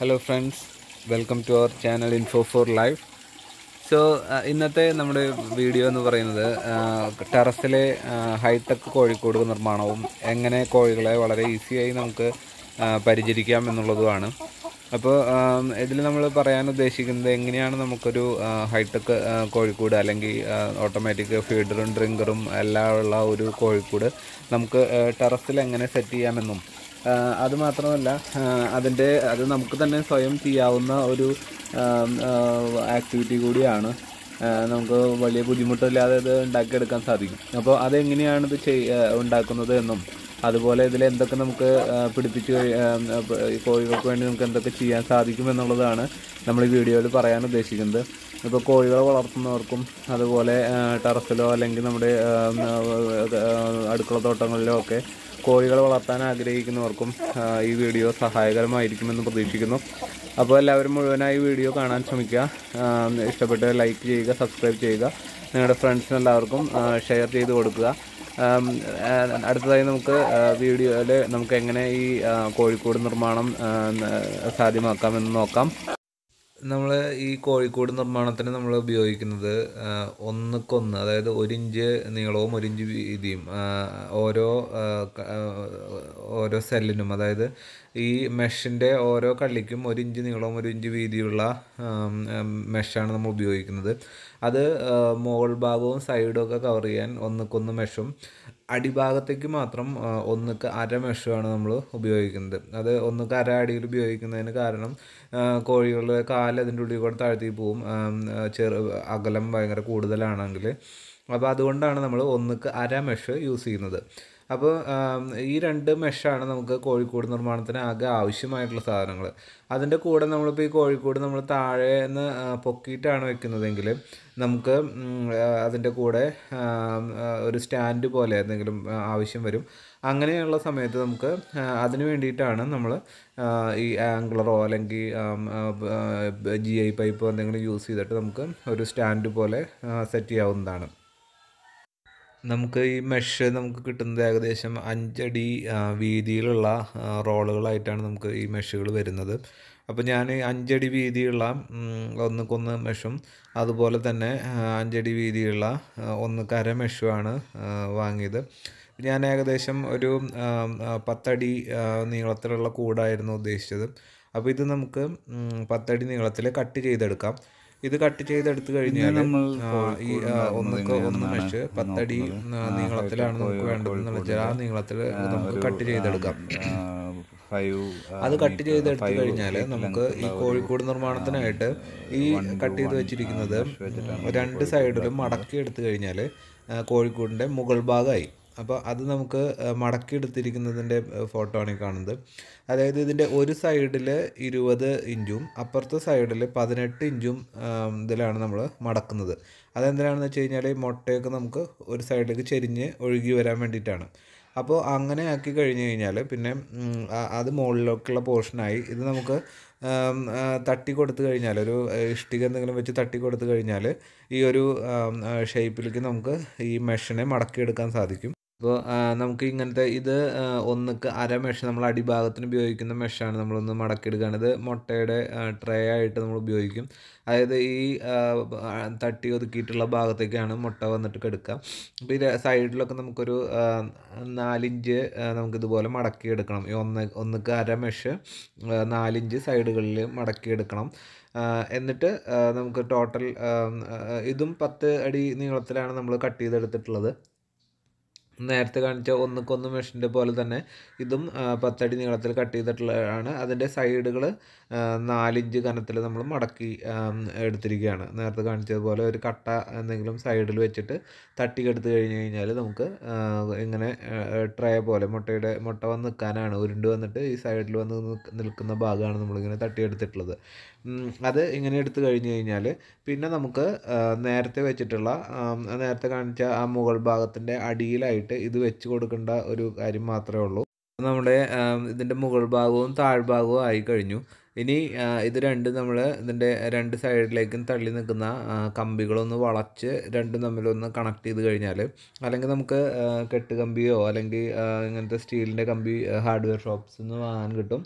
hello friends welcome to our channel info for life so ഇന്നത്തെ നമ്മുടെ വീഡിയോ എന്ന് പറയുന്നത് uh, ടെറസിലെ ഹൈടെക് uh, കോഴിക്കൂട് നിർമ്മാണവും എങ്ങനെ കോഴികളെ വളരെ ഈസിയായി നമുക്ക് uh, പരിചരിക്കാം എന്നുള്ളതുമാണ് അപ്പോൾ um, ഇതിൽ നമ്മൾ പറയാൻ ഉദ്ദേശിക്കുന്നത് എങ്ങനെയാണ് നമുക്കൊരു ഹൈടെക് കോഴിക്കൂട് അല്ലെങ്കിൽ ഓട്ടോമാറ്റിക് ഫീഡറും ഡ്രിങ്കറും എല്ലാം ഉള്ള ഒരു കോഴിക്കൂട് നമുക്ക് ടെറസിൽ എങ്ങനെ സെറ്റ് ചെയ്യാമെന്നും അതുമാത്രമല്ല അതിൻ്റെ അത് നമുക്ക് തന്നെ സ്വയം ചെയ്യാവുന്ന ഒരു ആക്ടിവിറ്റി കൂടിയാണ് നമുക്ക് വലിയ ബുദ്ധിമുട്ടില്ലാതെ ഇത് ഉണ്ടാക്കിയെടുക്കാൻ സാധിക്കും അപ്പോൾ അതെങ്ങനെയാണ് ഇത് ചെയ് ഉണ്ടാക്കുന്നത് എന്നും അതുപോലെ ഇതിൽ എന്തൊക്കെ നമുക്ക് പിടിപ്പിച്ച് കോഴികൾക്ക് വേണ്ടി നമുക്ക് എന്തൊക്കെ ചെയ്യാൻ സാധിക്കും എന്നുള്ളതാണ് നമ്മൾ ഈ വീഡിയോയിൽ പറയാൻ ഉദ്ദേശിക്കുന്നത് ഇപ്പോൾ കോഴികളെ വളർത്തുന്നവർക്കും അതുപോലെ ടെറസിലോ അല്ലെങ്കിൽ നമ്മുടെ അടുക്കള തോട്ടങ്ങളിലോ ഒക്കെ കോഴികൾ വളർത്താൻ ആഗ്രഹിക്കുന്നവർക്കും ഈ വീഡിയോ സഹായകരമായിരിക്കുമെന്ന് പ്രതീക്ഷിക്കുന്നു അപ്പോൾ എല്ലാവരും മുഴുവനായി വീഡിയോ കാണാൻ ശ്രമിക്കുക ഇഷ്ടപ്പെട്ട് ലൈക്ക് ചെയ്യുക സബ്സ്ക്രൈബ് ചെയ്യുക നിങ്ങളുടെ ഫ്രണ്ട്സിന് എല്ലാവർക്കും ഷെയർ ചെയ്ത് കൊടുക്കുക അടുത്തതായി നമുക്ക് വീഡിയോയിൽ നമുക്ക് എങ്ങനെ ഈ കോഴിക്കോട് നിർമ്മാണം സാധ്യമാക്കാമെന്ന് നോക്കാം നമ്മൾ ഈ കോഴിക്കോട് നിർമ്മാണത്തിന് നമ്മൾ ഉപയോഗിക്കുന്നത് ഒന്നുക്കൊന്ന് അതായത് ഒരിഞ്ച് നീളവും ഒരിഞ്ച് വീതിയും ഓരോ ഓരോ സെല്ലിനും അതായത് ഈ മെഷിൻ്റെ ഓരോ കള്ളിക്കും ഒരിഞ്ച് ഇഞ്ച് നീളവും ഒരിഞ്ച് ഇഞ്ച് വീതിയുള്ള മെഷാണ് നമ്മൾ ഉപയോഗിക്കുന്നത് അത് മുകൾ ഭാഗവും സൈഡും ഒക്കെ കവർ ചെയ്യാൻ ഒന്നുക്കൊന്ന് മെഷും അടിഭാഗത്തേക്ക് മാത്രം ഒന്നുക്ക് അര മെഷുമാണ് നമ്മൾ ഉപയോഗിക്കുന്നത് അത് ഒന്നുക്ക് അര അടിയിൽ ഉപയോഗിക്കുന്നതിന് കാരണം കോഴികളുടെ കാല് അതിൻ്റെ ഉള്ളിൽ കൂടെ താഴ്ത്തി പോവും ചെറു അകലം ഭയങ്കര കൂടുതലാണെങ്കിൽ അപ്പോൾ അതുകൊണ്ടാണ് നമ്മൾ ഒന്നുക്ക് അര മെഷ് യൂസ് ചെയ്യുന്നത് അപ്പോൾ ഈ രണ്ട് മെഷാണ് നമുക്ക് കോഴിക്കോട് നിർമ്മാണത്തിന് ആകെ ആവശ്യമായിട്ടുള്ള സാധനങ്ങൾ അതിൻ്റെ കൂടെ നമ്മളിപ്പോൾ ഈ കോഴിക്കോട് നമ്മൾ താഴെ നിന്ന് പൊക്കിയിട്ടാണ് വെക്കുന്നതെങ്കിൽ നമുക്ക് അതിൻ്റെ കൂടെ ഒരു സ്റ്റാൻഡ് പോലെ എന്തെങ്കിലും ആവശ്യം വരും അങ്ങനെയുള്ള സമയത്ത് നമുക്ക് അതിന് വേണ്ടിയിട്ടാണ് നമ്മൾ ഈ ആംഗ്ലറോ അല്ലെങ്കിൽ ജി ഐ പൈപ്പോ എന്തെങ്കിലും യൂസ് ചെയ്തിട്ട് നമുക്ക് ഒരു സ്റ്റാൻഡ് പോലെ സെറ്റ് ചെയ്യാവുന്നതാണ് നമുക്ക് ഈ മെഷ് നമുക്ക് കിട്ടുന്നത് ഏകദേശം അഞ്ചടി വീതിയിലുള്ള റോളുകളായിട്ടാണ് നമുക്ക് ഈ മെഷുകൾ വരുന്നത് അപ്പോൾ ഞാൻ അഞ്ചടി വീതിയുള്ള ഒന്നുക്കൊന്ന് മെഷും അതുപോലെ തന്നെ അഞ്ചടി വീതിയുള്ള ഒന്ന് കര മെഷുമാണ് വാങ്ങിയത് ഞാൻ ഏകദേശം ഒരു പത്തടി നീളത്തിലുള്ള കൂടായിരുന്നു ഉദ്ദേശിച്ചത് അപ്പോൾ ഇത് നമുക്ക് പത്തടി നീളത്തിൽ കട്ട് ചെയ്തെടുക്കാം ഇത് കട്ട് ചെയ്ത് എടുത്തു കഴിഞ്ഞാൽ നമ്മൾ ഈ ഒന്നൊക്കെ ഒന്ന് മെഷ് പത്തടി നീളത്തിലാണ് നമുക്ക് വേണ്ടതെന്നുള്ള വെച്ചാൽ ആ നീളത്തിൽ നമുക്ക് കട്ട് ചെയ്തെടുക്കാം അത് കട്ട് ചെയ്തെടുത്തു കഴിഞ്ഞാൽ നമുക്ക് ഈ കോഴിക്കോട് നിർമ്മാണത്തിനായിട്ട് ഈ കട്ട് ചെയ്ത് വെച്ചിരിക്കുന്നത് രണ്ട് സൈഡിലും മടക്കി എടുത്തു കഴിഞ്ഞാൽ കോഴിക്കോടിൻ്റെ മുകൾ ഭാഗമായി അപ്പോൾ അത് നമുക്ക് മടക്കിയെടുത്തിരിക്കുന്നതിൻ്റെ ഫോട്ടോ ആണ് ഈ കാണുന്നത് അതായത് ഇതിൻ്റെ ഒരു സൈഡിൽ ഇരുപത് ഇഞ്ചും അപ്പുറത്തെ സൈഡിൽ പതിനെട്ട് ഇഞ്ചും ഇതിലാണ് നമ്മൾ മടക്കുന്നത് അതെന്തിനാണെന്ന് വെച്ച് കഴിഞ്ഞാൽ ഈ മുട്ടയൊക്കെ നമുക്ക് ഒരു സൈഡിലേക്ക് ചെരിഞ്ഞ് ഒഴുകി വരാൻ വേണ്ടിയിട്ടാണ് അപ്പോൾ അങ്ങനെ ആക്കി കഴിഞ്ഞ് കഴിഞ്ഞാൽ പിന്നെ അത് മുകളിലേക്കുള്ള പോർഷനായി ഇത് നമുക്ക് തട്ടി കൊടുത്തു കഴിഞ്ഞാൽ ഒരു ഇഷ്ടിക എന്തെങ്കിലും വെച്ച് തട്ടി കൊടുത്തു കഴിഞ്ഞാൽ ഈ ഒരു ഷേപ്പിലേക്ക് നമുക്ക് ഈ മെഷീനെ മടക്കിയെടുക്കാൻ സാധിക്കും അപ്പോൾ നമുക്ക് ഇങ്ങനത്തെ ഇത് ഒന്നുക്ക് അര മെഷ് നമ്മൾ അടിഭാഗത്തിന് ഉപയോഗിക്കുന്ന മെഷാണ് നമ്മളൊന്ന് മടക്കിയെടുക്കുകയാണ് ഇത് മുട്ടയുടെ ട്രേ ആയിട്ട് നമ്മൾ ഉപയോഗിക്കും അതായത് ഈ തട്ടി ഒതുക്കിയിട്ടുള്ള ഭാഗത്തേക്കാണ് മുട്ട വന്നിട്ട് കിടക്കുക അപ്പോൾ ഈ സൈഡിലൊക്കെ നമുക്കൊരു നാലിഞ്ച് നമുക്കിതുപോലെ മടക്കിയെടുക്കണം ഈ ഒന്ന് ഒന്നുക്ക് അര മെഷ് നാലിഞ്ച് സൈഡുകളിൽ മടക്കിയെടുക്കണം എന്നിട്ട് നമുക്ക് ടോട്ടൽ ഇതും പത്ത് അടി നീളത്തിലാണ് നമ്മൾ കട്ട് ചെയ്തെടുത്തിട്ടുള്ളത് നേരത്തെ കാണിച്ച ഒന്നുക്കൊന്ന് മെഷീൻ്റെ പോലെ തന്നെ ഇതും പത്തടി നീളത്തിൽ കട്ട് ചെയ്തിട്ടുള്ളതാണ് അതിൻ്റെ സൈഡുകൾ നാലിഞ്ച് കനത്തിൽ നമ്മൾ മടക്കി എടുത്തിരിക്കുകയാണ് നേരത്തെ കാണിച്ചതുപോലെ ഒരു കട്ട എന്തെങ്കിലും സൈഡിൽ വെച്ചിട്ട് തട്ടിക്കെടുത്ത് കഴിഞ്ഞ് കഴിഞ്ഞാൽ നമുക്ക് ഇങ്ങനെ ട്രേ പോലെ മുട്ടയുടെ മുട്ട വന്ന് നിൽക്കാനാണ് ഉരുണ്ട് വന്നിട്ട് ഈ സൈഡിൽ വന്ന് നിൽക്കുന്ന ഭാഗമാണ് നമ്മളിങ്ങനെ തട്ടിയെടുത്തിട്ടുള്ളത് അത് ഇങ്ങനെ എടുത്തു കഴിഞ്ഞ് കഴിഞ്ഞാൽ പിന്നെ നമുക്ക് നേരത്തെ വെച്ചിട്ടുള്ള നേരത്തെ കാണിച്ച ആ മുകൾ ഭാഗത്തിൻ്റെ അടിയിലായിട്ട് ഇത് വെച്ച് കൊടുക്കേണ്ട ഒരു കാര്യം മാത്രമേ ഉള്ളൂ നമ്മുടെ ഇതിൻ്റെ മുകൾ ഭാഗവും താഴ്ഭാഗവും ആയി കഴിഞ്ഞു ഇനി ഇത് രണ്ടും നമ്മൾ ഇതിൻ്റെ രണ്ട് സൈഡിലേക്കും തള്ളി നിൽക്കുന്ന കമ്പികളൊന്ന് വളച്ച് രണ്ടും തമ്മിലൊന്ന് കണക്ട് ചെയ്ത് കഴിഞ്ഞാൽ അല്ലെങ്കിൽ നമുക്ക് കെട്ട് കമ്പിയോ അല്ലെങ്കിൽ ഇങ്ങനത്തെ സ്റ്റീലിൻ്റെ കമ്പി ഹാർഡ്വെയർ ഷോപ്പ്സ് നിന്ന് വാങ്ങാൻ കിട്ടും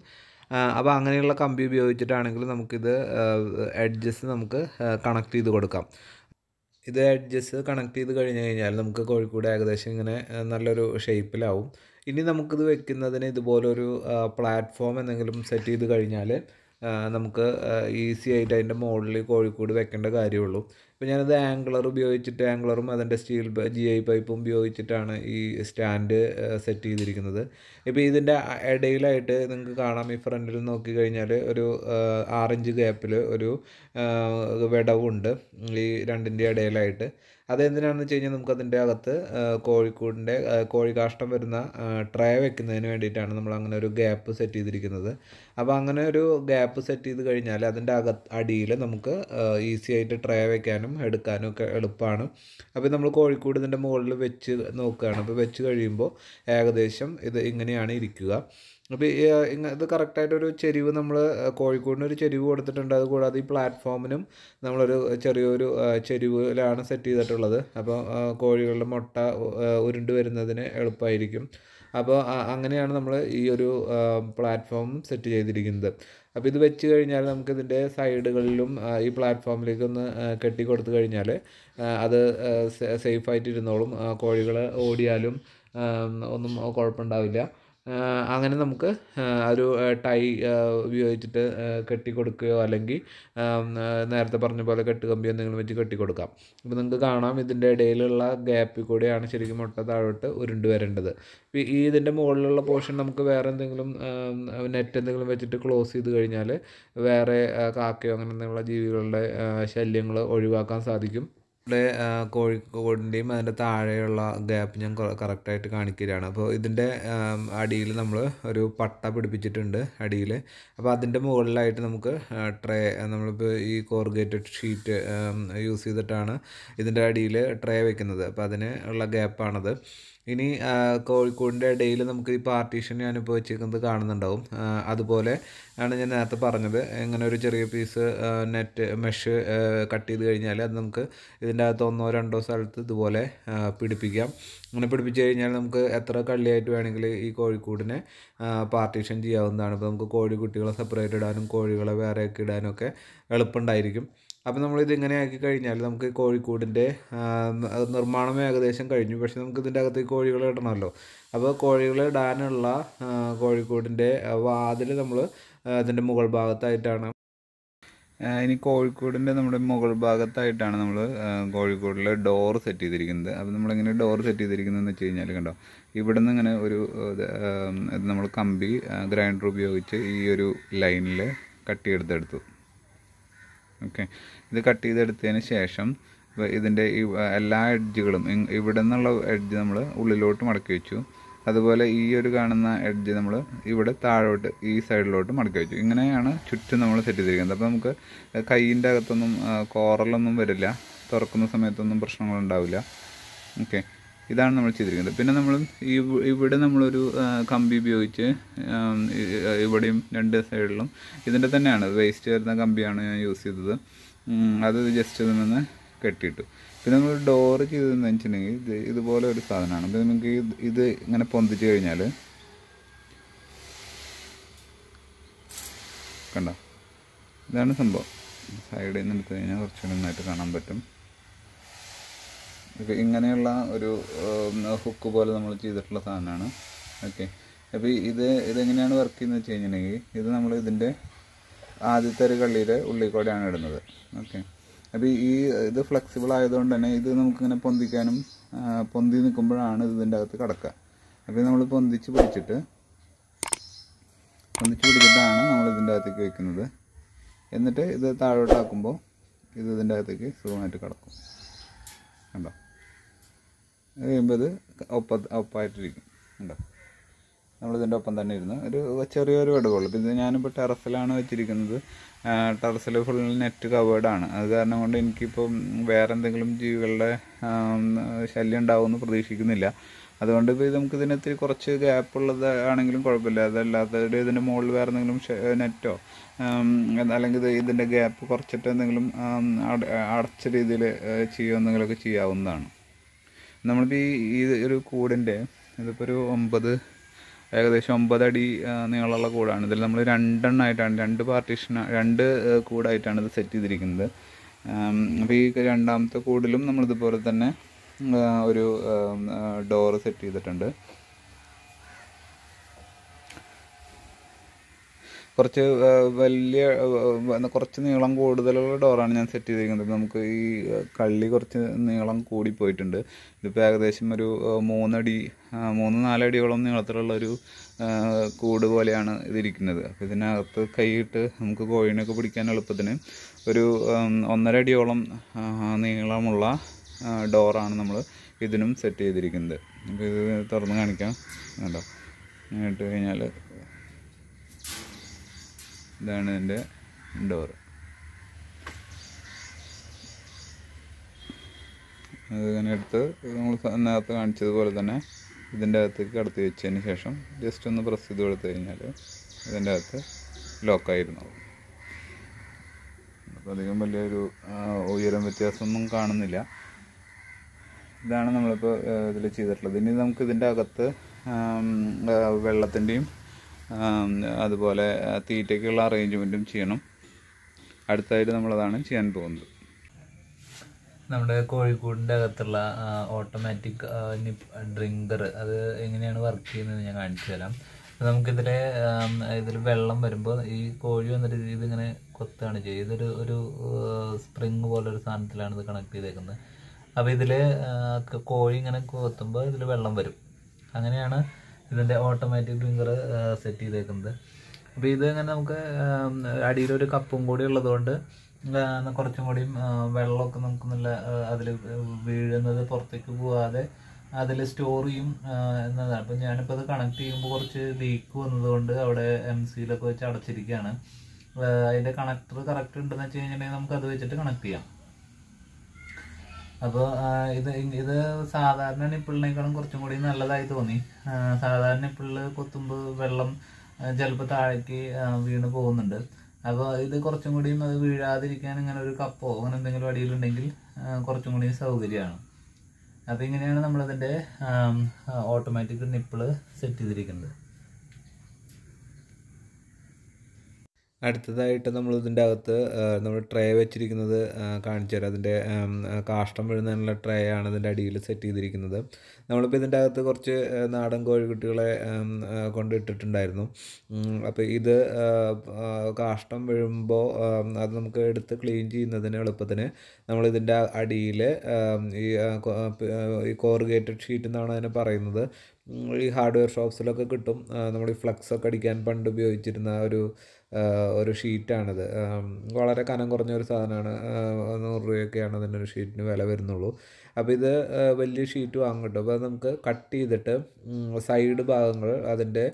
അപ്പോൾ അങ്ങനെയുള്ള കമ്പി ഉപയോഗിച്ചിട്ടാണെങ്കിൽ നമുക്കിത് എഡ്ജസ് നമുക്ക് കണക്ട് ചെയ്ത് കൊടുക്കാം ഇത് അഡ്ജസ്റ്റ് കണക്ട് ചെയ്ത് കഴിഞ്ഞ് കഴിഞ്ഞാൽ നമുക്ക് കോഴിക്കോട് ഏകദേശം ഇങ്ങനെ നല്ലൊരു ഷേപ്പിലാവും ഇനി നമുക്കിത് വെക്കുന്നതിന് ഇതുപോലൊരു പ്ലാറ്റ്ഫോം എന്തെങ്കിലും സെറ്റ് ചെയ്ത് കഴിഞ്ഞാൽ നമുക്ക് ഈസി ആയിട്ട് അതിൻ്റെ മുകളിൽ കോഴിക്കോട് വെക്കേണ്ട കാര്യമുള്ളൂ ഇപ്പോൾ ഞാനത് ആംഗ്ലർ ഉപയോഗിച്ചിട്ട് ആംഗ്ലറും അതിൻ്റെ സ്റ്റീൽ ജി ഐ പൈപ്പും ഉപയോഗിച്ചിട്ടാണ് ഈ സ്റ്റാൻഡ് സെറ്റ് ചെയ്തിരിക്കുന്നത് ഇപ്പോൾ ഇതിൻ്റെ ഇടയിലായിട്ട് നിങ്ങൾക്ക് കാണാം ഈ ഫ്രണ്ടിൽ നോക്കി കഴിഞ്ഞാൽ ഒരു ആറഞ്ച് ഗ്യാപ്പിൽ ഒരു വിടവുണ്ട് ഈ രണ്ടിൻ്റെ ഇടയിലായിട്ട് അതെന്തിനാണെന്ന് വെച്ച് കഴിഞ്ഞാൽ നമുക്കതിൻ്റെ അകത്ത് കോഴിക്കൂടിൻ്റെ കോഴി കാഷ്ടം വരുന്ന ട്രേ വെക്കുന്നതിന് വേണ്ടിയിട്ടാണ് നമ്മൾ അങ്ങനെ ഒരു ഗ്യാപ്പ് സെറ്റ് ചെയ്തിരിക്കുന്നത് അപ്പോൾ അങ്ങനെ ഒരു ഗ്യാപ്പ് സെറ്റ് ചെയ്ത് കഴിഞ്ഞാൽ അതിൻ്റെ അക അടിയിൽ നമുക്ക് ഈസി ആയിട്ട് ട്രേ വെക്കാനും എടുക്കാനും ഒക്കെ എളുപ്പമാണ് അപ്പോൾ നമ്മൾ കോഴിക്കോട് ഇതിൻ്റെ മുകളിൽ വെച്ച് നോക്കുകയാണ് അപ്പോൾ വെച്ച് കഴിയുമ്പോൾ ഏകദേശം ഇത് ഇങ്ങനെയാണ് ഇരിക്കുക അപ്പോൾ ഇത് കറക്റ്റായിട്ടൊരു ചെരിവ് നമ്മൾ കോഴിക്കോടിന് ഒരു ചെരിവ് കൊടുത്തിട്ടുണ്ട് അതുകൂടാതെ ഈ പ്ലാറ്റ്ഫോമിനും നമ്മളൊരു ചെറിയൊരു ചെരിവിലാണ് സെറ്റ് ചെയ്തിട്ടുള്ളത് അപ്പോൾ കോഴികളുടെ മുട്ട ഉരുണ്ട് വരുന്നതിന് എളുപ്പമായിരിക്കും അപ്പോൾ അങ്ങനെയാണ് നമ്മൾ ഈ ഒരു പ്ലാറ്റ്ഫോം സെറ്റ് ചെയ്തിരിക്കുന്നത് അപ്പോൾ ഇത് വെച്ച് കഴിഞ്ഞാൽ നമുക്ക് ഇതിൻ്റെ സൈഡുകളിലും ഈ പ്ലാറ്റ്ഫോമിലേക്ക് ഒന്ന് കെട്ടി കൊടുത്തു കഴിഞ്ഞാൽ അത് സേഫായിട്ടിരുന്നോളും കോഴികൾ ഓടിയാലും ഒന്നും കുഴപ്പമുണ്ടാവില്ല അങ്ങനെ നമുക്ക് ഒരു ടൈ ഉപയോഗിച്ചിട്ട് കെട്ടി കൊടുക്കുകയോ അല്ലെങ്കിൽ നേരത്തെ പറഞ്ഞ പോലെ കെട്ടുകമ്പി എന്തെങ്കിലും വെച്ച് കൊടുക്കാം ഇപ്പോൾ നിങ്ങൾക്ക് കാണാം ഇതിൻ്റെ ഇടയിലുള്ള ഗ്യാപ്പിൽ കൂടിയാണ് ശരിക്കും മുട്ട താഴോട്ട് ഉരുണ്ട് വരേണ്ടത് ഈ ഇതിൻ്റെ മുകളിലുള്ള പോർഷൻ നമുക്ക് വേറെ എന്തെങ്കിലും നെറ്റ് എന്തെങ്കിലും വെച്ചിട്ട് ക്ലോസ് ചെയ്ത് കഴിഞ്ഞാൽ വേറെ കാക്കയോ അങ്ങനെ എന്തെങ്കിലും ജീവികളുടെ ശല്യങ്ങൾ ഒഴിവാക്കാൻ സാധിക്കും ഇവിടെ കോഴിക്കോടിൻ്റെയും അതിൻ്റെ താഴെയുള്ള ഗ്യാപ്പ് ഞാൻ കറക്റ്റായിട്ട് കാണിക്കുകയാണ് അപ്പോൾ ഇതിൻ്റെ അടിയിൽ നമ്മൾ ഒരു പട്ട പിടിപ്പിച്ചിട്ടുണ്ട് അടിയിൽ അപ്പോൾ അതിൻ്റെ മുകളിലായിട്ട് നമുക്ക് ട്രേ നമ്മളിപ്പോൾ ഈ കോർഗേറ്റഡ് ഷീറ്റ് യൂസ് ചെയ്തിട്ടാണ് ഇതിൻ്റെ അടിയിൽ ട്രേ വെക്കുന്നത് അപ്പോൾ അതിന് ഉള്ള ഗ്യാപ്പാണത് ഇനി കോഴിക്കോടിൻ്റെ ഇടയിൽ നമുക്ക് ഈ പാർട്ടീഷൻ ഇപ്പോൾ വെച്ചിരിക്കുന്നത് കാണുന്നുണ്ടാവും അതുപോലെ ആണ് ഞാൻ നേരത്തെ പറഞ്ഞത് ഇങ്ങനെ ഒരു ചെറിയ പീസ് നെറ്റ് മെഷ് കട്ട് ചെയ്ത് കഴിഞ്ഞാൽ അത് നമുക്ക് ഇതിൻ്റെ അകത്ത് ഒന്നോ രണ്ടോ സ്ഥലത്ത് ഇതുപോലെ പിടിപ്പിക്കാം അങ്ങനെ പിടിപ്പിച്ച് കഴിഞ്ഞാൽ നമുക്ക് എത്ര കള്ളിയായിട്ട് വേണമെങ്കിൽ ഈ കോഴിക്കൂടിനെ പാർട്ടീഷൻ ചെയ്യാവുന്നതാണ് ഇപ്പോൾ നമുക്ക് കോഴിക്കുട്ടികളെ സെപ്പറേറ്റ് ഇടാനും കോഴികളെ വേറെയൊക്കെ ഇടാനും ഒക്കെ എളുപ്പമുണ്ടായിരിക്കും അപ്പോൾ നമ്മളിത് ഇങ്ങനെ ആക്കി കഴിഞ്ഞാൽ നമുക്ക് കോഴിക്കൂടിൻ്റെ നിർമ്മാണം ഏകദേശം കഴിഞ്ഞു പക്ഷേ നമുക്ക് ഇതിൻ്റെ അകത്ത് കോഴികളെ ഇടണമല്ലോ അപ്പോൾ കോഴികളെ ഇടാനുള്ള കോഴിക്കൂടിൻ്റെ വാതിൽ നമ്മൾ അതിൻ്റെ മുകൾ ഭാഗത്തായിട്ടാണ് ഇനി കോഴിക്കൂടിൻ്റെ നമ്മുടെ മുകൾ ഭാഗത്തായിട്ടാണ് നമ്മൾ കോഴിക്കൂടിലെ ഡോർ സെറ്റ് ചെയ്തിരിക്കുന്നത് അപ്പോൾ നമ്മളിങ്ങനെ ഡോർ സെറ്റ് ചെയ്തിരിക്കുന്നതെന്ന് വെച്ച് കഴിഞ്ഞാൽ കണ്ടോ ഇവിടെ നിന്ന് ഇങ്ങനെ ഒരു നമ്മൾ കമ്പി ഗ്രൈൻഡർ ഉപയോഗിച്ച് ഈ ഒരു ലൈനിൽ കട്ടിയെടുത്തെടുത്തു ഓക്കെ ഇത് കട്ട് ചെയ്തെടുത്തതിന് ശേഷം ഇതിൻ്റെ എല്ലാ എഡ്ജുകളും ഇവിടെ നിന്നുള്ള എഡ്ജ് നമ്മൾ ഉള്ളിലോട്ട് മടക്കി വെച്ചു അതുപോലെ ഈ ഒരു കാണുന്ന എഡ്ജ് നമ്മൾ ഇവിടെ താഴോട്ട് ഈ സൈഡിലോട്ട് മടക്കി വെച്ചു ഇങ്ങനെയാണ് ചുറ്റും നമ്മൾ സെറ്റ് ചെയ്തിരിക്കുന്നത് അപ്പോൾ നമുക്ക് കൈയിൻ്റെ അകത്തൊന്നും കോറലൊന്നും വരില്ല തുറക്കുന്ന സമയത്തൊന്നും പ്രശ്നങ്ങളുണ്ടാവില്ല ഓക്കെ ഇതാണ് നമ്മൾ ചെയ്തിരിക്കുന്നത് പിന്നെ നമ്മൾ ഇവിടെ നമ്മളൊരു കമ്പി ഉപയോഗിച്ച് ഇവിടെയും രണ്ട് സൈഡിലും ഇതിൻ്റെ തന്നെയാണ് വേസ്റ്റ് വരുന്ന കമ്പിയാണ് ഞാൻ യൂസ് ചെയ്തത് അത് ജസ്റ്റ് ഇതിൽ നിന്ന് കെട്ടിയിട്ടു പിന്നെ നമ്മൾ ഡോറ് ചെയ്തതെന്ന് വെച്ചിട്ടുണ്ടെങ്കിൽ ഇത് ഇതുപോലെ ഒരു സാധനമാണ് അപ്പോൾ നമുക്ക് ഇത് ഇങ്ങനെ പൊന്തിച്ച് കഴിഞ്ഞാൽ കണ്ടോ ഇതാണ് സംഭവം സൈഡിൽ നിന്ന് എടുത്തു കഴിഞ്ഞാൽ കുറച്ചുകൂടി നന്നായിട്ട് കാണാൻ പറ്റും ഓക്കെ ഇങ്ങനെയുള്ള ഒരു ഹുക്ക് പോലെ നമ്മൾ ചെയ്തിട്ടുള്ള സാധനമാണ് ഓക്കെ അപ്പോൾ ഇത് ഇതെങ്ങനെയാണ് വർക്ക് ചെയ്യുന്നത് വെച്ച് കഴിഞ്ഞിട്ടുണ്ടെങ്കിൽ ഇത് നമ്മൾ ഇതിൻ്റെ ആദ്യത്തെ ഒരു കള്ളിയുടെ ഉള്ളിൽ കൂടെയാണ് ഇടുന്നത് ഓക്കെ അപ്പോൾ ഈ ഇത് ഫ്ലെക്സിബിൾ ആയതുകൊണ്ട് തന്നെ ഇത് നമുക്കിങ്ങനെ പൊന്തിക്കാനും പൊന്തി നിൽക്കുമ്പോഴാണ് ഇതിൻ്റെ അകത്ത് കിടക്കുക അപ്പോൾ നമ്മൾ പൊന്തിച്ച് പിടിച്ചിട്ട് പൊന്തിച്ച് പിടിച്ചിട്ടാണ് നമ്മൾ ഇതിൻ്റെ അകത്തേക്ക് വെക്കുന്നത് എന്നിട്ട് ഇത് താഴോട്ടാക്കുമ്പോൾ ഇത് ഇതിൻ്റെ അകത്തേക്ക് സുഖമായിട്ട് കിടക്കും കണ്ടോ കഴിയുമ്പോൾ ഇത് ഒപ്പ ഒപ്പായിട്ടിരിക്കും ഉണ്ടോ നമ്മളിതിൻ്റെ ഒപ്പം തന്നെ ഇരുന്ന് ഒരു ചെറിയൊരു ഇടവുള്ളൂ പിന്നെ ഞാനിപ്പോൾ ടെറസിലാണ് വെച്ചിരിക്കുന്നത് ടെറസിൽ ഫുൾ നെറ്റ് കവേർഡാണ് അത് കാരണം കൊണ്ട് എനിക്കിപ്പം വേറെ എന്തെങ്കിലും ജീവികളുടെ ശല്യം ഉണ്ടാവുമെന്ന് പ്രതീക്ഷിക്കുന്നില്ല അതുകൊണ്ട് ഇപ്പോൾ നമുക്ക് ഇതിന് ഇത്തിരി കുറച്ച് ഗ്യാപ്പ് ഉള്ളത് ആണെങ്കിലും കുഴപ്പമില്ല അതല്ലാതെ ഇതിൻ്റെ മുകളിൽ വേറെ എന്തെങ്കിലും നെറ്റോ അല്ലെങ്കിൽ ഇതിൻ്റെ ഗ്യാപ്പ് കുറച്ചിട്ട് എന്തെങ്കിലും അടച്ച രീതിയിൽ ചെയ്യുമോ എന്തെങ്കിലുമൊക്കെ ചെയ്യാവുന്നതാണ് നമ്മളിപ്പോൾ ഈ ഇത് ഒരു കൂടിൻ്റെ ഇതിപ്പോൾ ഒരു ഒമ്പത് ഏകദേശം ഒമ്പതടി നീളമുള്ള കൂടാണ് ഇതിൽ നമ്മൾ രണ്ടെണ്ണമായിട്ടാണ് രണ്ട് പാർട്ടീഷൻ രണ്ട് കൂടായിട്ടാണ് ഇത് സെറ്റ് ചെയ്തിരിക്കുന്നത് അപ്പോൾ ഈ രണ്ടാമത്തെ കൂടിലും നമ്മളിതുപോലെ തന്നെ ഒരു ഡോറ് സെറ്റ് ചെയ്തിട്ടുണ്ട് കുറച്ച് വലിയ കുറച്ച് നീളം കൂടുതലുള്ള ഡോറാണ് ഞാൻ സെറ്റ് ചെയ്തിരിക്കുന്നത് നമുക്ക് ഈ കള്ളി കുറച്ച് നീളം കൂടി പോയിട്ടുണ്ട് ഇതിപ്പോൾ ഏകദേശം ഒരു മൂന്നടി മൂന്ന് നാലടിയോളം നീളത്തിലുള്ള ഒരു കൂട് പോലെയാണ് ഇതിരിക്കുന്നത് അപ്പോൾ ഇതിനകത്ത് കൈയിട്ട് നമുക്ക് കോഴിനൊക്കെ പിടിക്കാൻ എളുപ്പത്തിന് ഒരു ഒന്നര അടിയോളം നീളമുള്ള ഡോറാണ് നമ്മൾ ഇതിനും സെറ്റ് ചെയ്തിരിക്കുന്നത് അപ്പോൾ ഇത് തുറന്ന് കാണിക്കാം കേട്ടോ ഇട്ട് കഴിഞ്ഞാൽ ഇതാണ് ഇതിൻ്റെ ഡോർ അതിങ്ങനെ എടുത്ത് നമ്മൾ നേരത്തെ കാണിച്ചതുപോലെ തന്നെ ഇതിൻ്റെ അകത്തേക്ക് കടത്തി വെച്ചതിന് ശേഷം ജസ്റ്റ് ഒന്ന് പ്രസ് ചെയ്ത് കൊടുത്തു കഴിഞ്ഞാൽ ഇതിൻ്റെ അകത്ത് ലോക്കായിരുന്നു അപ്പോൾ അധികം വലിയൊരു ഉയരം വ്യത്യാസമൊന്നും കാണുന്നില്ല ഇതാണ് നമ്മളിപ്പോൾ ഇതിൽ ചെയ്തിട്ടുള്ളത് ഇനി നമുക്ക് ഇതിൻ്റെ അകത്ത് വെള്ളത്തിൻ്റെയും അതുപോലെ തീറ്റയ്ക്കുള്ള അറേഞ്ച്മെൻറ്റും ചെയ്യണം അടുത്തായിട്ട് നമ്മളതാണ് ചെയ്യാൻ പോകുന്നത് നമ്മുടെ കോഴിക്കോടിൻ്റെ അകത്തുള്ള ഓട്ടോമാറ്റിക് ഡ്രിങ്കർ അത് എങ്ങനെയാണ് വർക്ക് ചെയ്യുന്നത് ഞാൻ കാണിച്ചു തരാം നമുക്കിതിലെ ഇതിൽ വെള്ളം വരുമ്പോൾ ഈ കോഴി വന്നിട്ട് ഇതിങ്ങനെ കൊത്താണ് ചെയ്യുക ഇതൊരു ഒരു സ്പ്രിങ് പോലെ ഒരു സാധനത്തിലാണ് ഇത് കണക്ട് ചെയ്തേക്കുന്നത് അപ്പോൾ ഇതിൽ കോഴി ഇങ്ങനെ കൊത്തുമ്പോൾ ഇതിൽ വെള്ളം വരും അങ്ങനെയാണ് ഇതിൻ്റെ ഓട്ടോമാറ്റിക് ഡ്രിങ്കർ സെറ്റ് ചെയ്തേക്കുന്നത് അപ്പോൾ ഇത് ഇങ്ങനെ നമുക്ക് അടിയിലൊരു കപ്പും കൂടി ഉള്ളതുകൊണ്ട് കുറച്ചും കൂടിയും വെള്ളമൊക്കെ നമുക്ക് നല്ല അതിൽ വീഴുന്നത് പുറത്തേക്ക് പോവാതെ അതിൽ സ്റ്റോർ ചെയ്യും എന്നതാണ് അപ്പം ഞാനിപ്പോൾ അത് കണക്ട് ചെയ്യുമ്പോൾ കുറച്ച് ലീക്ക് വന്നതുകൊണ്ട് അവിടെ എം സിയിലൊക്കെ വെച്ച് അടച്ചിരിക്കുകയാണ് അതിൻ്റെ കണക്ടർ കറക്റ്റ് ഉണ്ടെന്ന് വെച്ച് കഴിഞ്ഞിട്ടുണ്ടെങ്കിൽ നമുക്ക് അത് വെച്ചിട്ട് കണക്ട് ചെയ്യാം അപ്പോൾ ഇത് ഇത് സാധാരണ നിപ്പിളിനേക്കാളും കുറച്ചും കൂടി നല്ലതായി തോന്നി സാധാരണ നിപ്പിളിൽ കൊത്തുമ്പോൾ വെള്ളം ചിലപ്പോൾ താഴേക്ക് വീണ് പോകുന്നുണ്ട് അപ്പോൾ ഇത് കുറച്ചും കൂടിയും അത് വീഴാതിരിക്കാൻ ഇങ്ങനെ ഒരു കപ്പോ അങ്ങനെ എന്തെങ്കിലും അടിയിലുണ്ടെങ്കിൽ കുറച്ചും കൂടി സൗകര്യമാണ് അപ്പോൾ ഇങ്ങനെയാണ് നമ്മളതിൻ്റെ ഓട്ടോമാറ്റിക് നിപ്പിള് സെറ്റ് ചെയ്തിരിക്കുന്നത് അടുത്തതായിട്ട് നമ്മൾ ഇതിൻ്റെ അകത്ത് നമ്മൾ ട്രേ വെച്ചിരിക്കുന്നത് കാണിച്ചു തരാം അതിൻ്റെ കാഷ്ടം വീഴുന്നതിനുള്ള ട്രേ ആണ് ഇതിൻ്റെ അടിയിൽ സെറ്റ് ചെയ്തിരിക്കുന്നത് നമ്മളിപ്പോൾ ഇതിൻ്റെ അകത്ത് കുറച്ച് നാടൻ കോഴിക്കുട്ടികളെ കൊണ്ടിട്ടിട്ടുണ്ടായിരുന്നു അപ്പോൾ ഇത് കാഷ്ടം വീഴുമ്പോൾ അത് നമുക്ക് എടുത്ത് ക്ലീൻ ചെയ്യുന്നതിന് എളുപ്പത്തിന് നമ്മളിതിൻ്റെ അടിയിൽ ഈ കോറുഗേറ്റഡ് ഷീറ്റ് എന്നാണ് അതിനെ പറയുന്നത് ഈ ഹാർഡ്വെയർ ഷോപ്സിലൊക്കെ കിട്ടും നമ്മൾ ഈ ഫ്ലക്സ് ഒക്കെ അടിക്കാൻ പണ്ട് ഉപയോഗിച്ചിരുന്ന ഒരു ഒരു ഷീറ്റാണിത് വളരെ കനം കുറഞ്ഞ ഒരു സാധനമാണ് നൂറ് രൂപയൊക്കെയാണ് അതിൻ്റെ ഒരു ഷീറ്റിന് വില വരുന്നുള്ളൂ അപ്പോൾ ഇത് വലിയ ഷീറ്റ് വാങ്ങും കേട്ടോ അപ്പോൾ നമുക്ക് കട്ട് ചെയ്തിട്ട് സൈഡ് ഭാഗങ്ങൾ അതിൻ്റെ